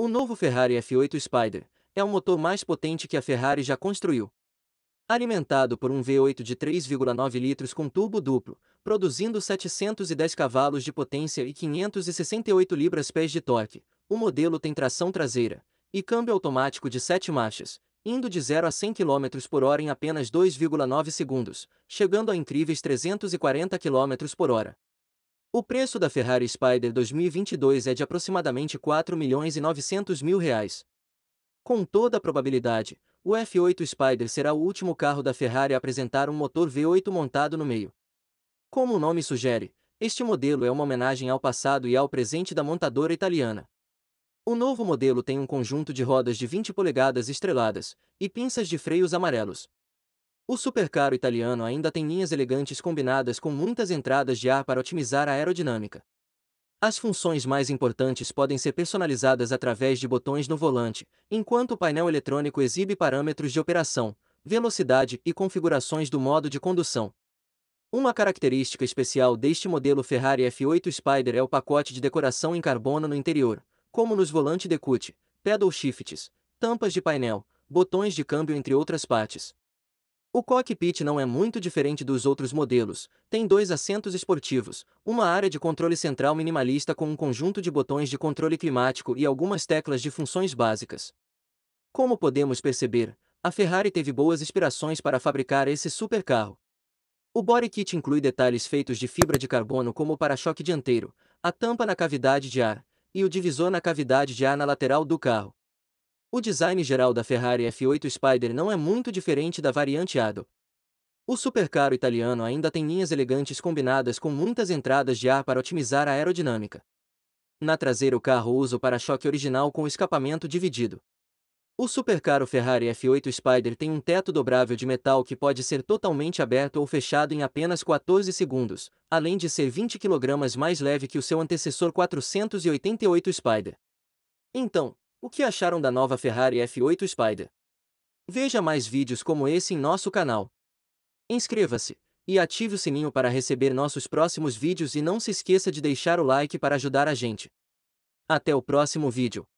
O novo Ferrari F8 Spider é o motor mais potente que a Ferrari já construiu. Alimentado por um V8 de 3,9 litros com turbo duplo, produzindo 710 cavalos de potência e 568 libras-pés de torque, o modelo tem tração traseira e câmbio automático de 7 marchas, indo de 0 a 100 km por hora em apenas 2,9 segundos, chegando a incríveis 340 km por hora. O preço da Ferrari Spider 2022 é de aproximadamente R$ 4 milhões e 900 mil reais. Com toda a probabilidade, o F8 Spider será o último carro da Ferrari a apresentar um motor V8 montado no meio. Como o nome sugere, este modelo é uma homenagem ao passado e ao presente da montadora italiana. O novo modelo tem um conjunto de rodas de 20 polegadas estreladas e pinças de freios amarelos. O supercarro italiano ainda tem linhas elegantes combinadas com muitas entradas de ar para otimizar a aerodinâmica. As funções mais importantes podem ser personalizadas através de botões no volante, enquanto o painel eletrônico exibe parâmetros de operação, velocidade e configurações do modo de condução. Uma característica especial deste modelo Ferrari F8 Spider é o pacote de decoração em carbono no interior, como nos volante decute, pedal shifts, tampas de painel, botões de câmbio entre outras partes. O cockpit não é muito diferente dos outros modelos, tem dois assentos esportivos, uma área de controle central minimalista com um conjunto de botões de controle climático e algumas teclas de funções básicas. Como podemos perceber, a Ferrari teve boas inspirações para fabricar esse supercarro. O body kit inclui detalhes feitos de fibra de carbono como o para-choque dianteiro, a tampa na cavidade de ar e o divisor na cavidade de ar na lateral do carro. O design geral da Ferrari F8 Spider não é muito diferente da variante Ado. O supercarro italiano ainda tem linhas elegantes combinadas com muitas entradas de ar para otimizar a aerodinâmica. Na traseira o carro usa o para-choque original com escapamento dividido. O supercarro Ferrari F8 Spider tem um teto dobrável de metal que pode ser totalmente aberto ou fechado em apenas 14 segundos, além de ser 20 kg mais leve que o seu antecessor 488 Spider. Então, o que acharam da nova Ferrari F8 Spider? Veja mais vídeos como esse em nosso canal. Inscreva-se e ative o sininho para receber nossos próximos vídeos e não se esqueça de deixar o like para ajudar a gente. Até o próximo vídeo.